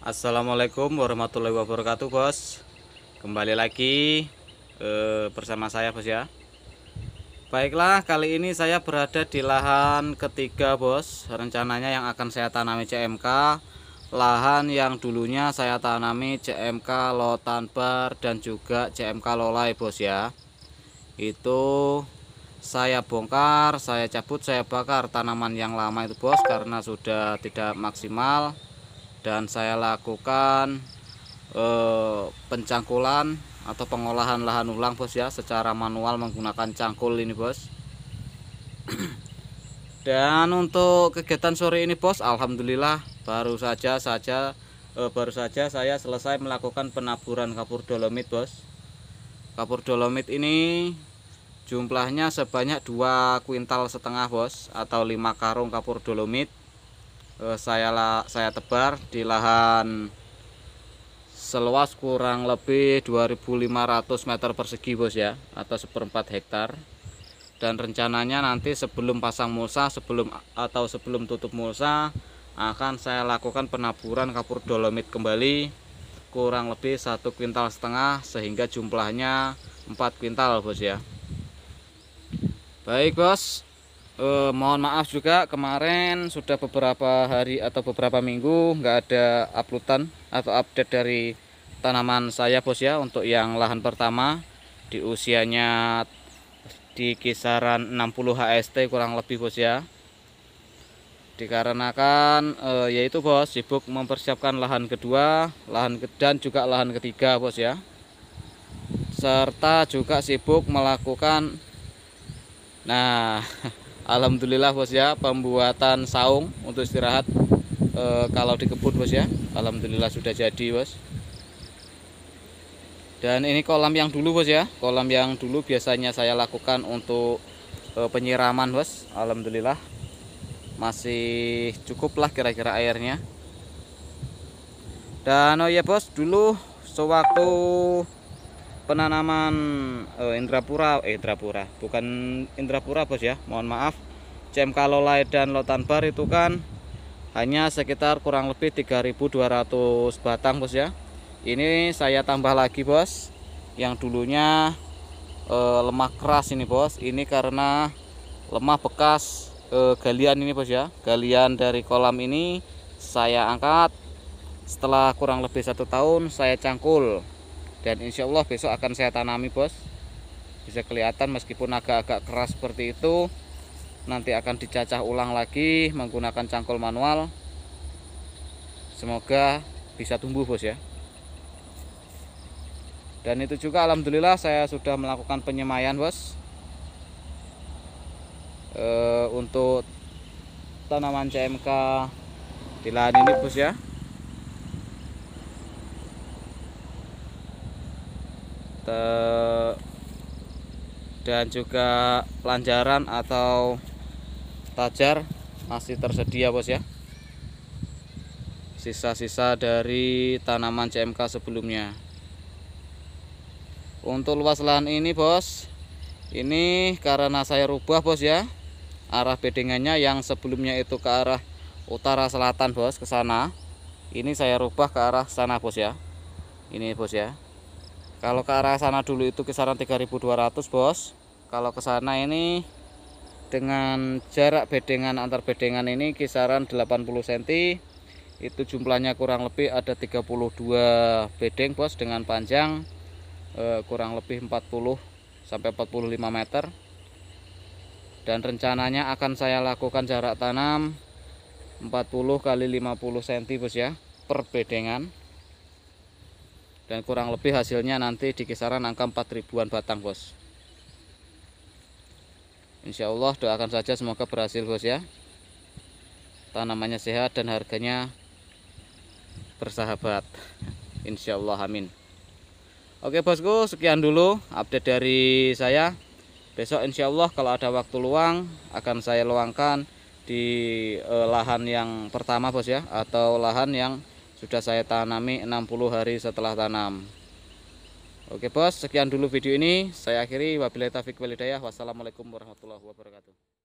Assalamualaikum warahmatullahi wabarakatuh bos Kembali lagi eh, bersama saya bos ya Baiklah kali ini saya berada di lahan ketiga bos Rencananya yang akan saya tanami CMK Lahan yang dulunya saya tanami CMK Lotanbar dan juga CMK Lolai bos ya Itu saya bongkar, saya cabut, saya bakar tanaman yang lama itu bos Karena sudah tidak maksimal dan saya lakukan eh, pencangkulan atau pengolahan lahan ulang bos ya secara manual menggunakan cangkul ini bos dan untuk kegiatan sore ini bos Alhamdulillah baru saja saja eh, baru saja saya selesai melakukan penaburan kapur dolomit bos kapur dolomit ini jumlahnya sebanyak dua kuintal setengah bos atau lima karung kapur dolomit Eh, saya la saya tebar di lahan seluas kurang lebih 2500 meter persegi bos ya atau seperempat hektar dan rencananya nanti sebelum pasang mulsa sebelum atau sebelum tutup mulsa akan saya lakukan penaburan kapur dolomit kembali kurang lebih satu kuintal setengah sehingga jumlahnya empat kuintal bos ya baik bos eh, mohon maaf juga kemarin sudah beberapa hari atau beberapa minggu nggak ada uploadan atau update dari tanaman saya bos ya untuk yang lahan pertama di usianya di kisaran 60 HST kurang lebih bos ya dikarenakan eh, yaitu bos sibuk mempersiapkan lahan kedua lahan dan juga lahan ketiga bos ya serta juga sibuk melakukan nah Alhamdulillah bos ya pembuatan saung untuk istirahat e, kalau dikebut bos ya Alhamdulillah sudah jadi bos dan ini kolam yang dulu bos ya kolam yang dulu biasanya saya lakukan untuk e, penyiraman bos Alhamdulillah masih cukup lah kira-kira airnya dan oh ya bos dulu sewaktu penanaman eh, Indrapura eh Indrapura bukan Indrapura bos ya mohon maaf CMK Lolai dan Lotan Bar itu kan hanya sekitar kurang lebih 3200 batang bos ya ini saya tambah lagi bos yang dulunya eh, lemah keras ini bos ini karena lemah bekas eh, galian ini bos ya galian dari kolam ini saya angkat setelah kurang lebih satu tahun saya cangkul dan insya Allah besok akan saya tanami bos bisa kelihatan meskipun agak-agak keras seperti itu nanti akan dicacah ulang lagi menggunakan cangkul manual semoga bisa tumbuh bos ya dan itu juga Alhamdulillah saya sudah melakukan penyemaian bos e, untuk tanaman CMK di lahan ini bos ya dan juga lanjaran atau tajar masih tersedia bos ya sisa-sisa dari tanaman CMK sebelumnya untuk luas lahan ini bos ini karena saya rubah bos ya arah bedengannya yang sebelumnya itu ke arah utara selatan bos ke sana ini saya rubah ke arah sana bos ya ini bos ya kalau ke arah sana dulu itu kisaran 3200 bos Kalau ke sana ini dengan jarak bedengan antar bedengan ini kisaran 80 cm Itu jumlahnya kurang lebih ada 32 bedeng bos dengan panjang eh, kurang lebih 40 sampai 45 meter dan rencananya akan saya lakukan jarak tanam 40 kali 50 cm bos ya per bedengan dan kurang lebih hasilnya nanti di kisaran angka 4 ribuan batang bos Insya Allah doakan saja semoga berhasil bos ya tanamannya sehat dan harganya bersahabat Insya Allah amin Oke bosku sekian dulu update dari saya besok Insya Allah kalau ada waktu luang akan saya luangkan di eh, lahan yang pertama bos ya atau lahan yang sudah saya tanami 60 hari setelah tanam Oke bos, sekian dulu video ini. Saya akhiri. Wabillahi taufiq walidayah Wassalamualaikum warahmatullahi wabarakatuh.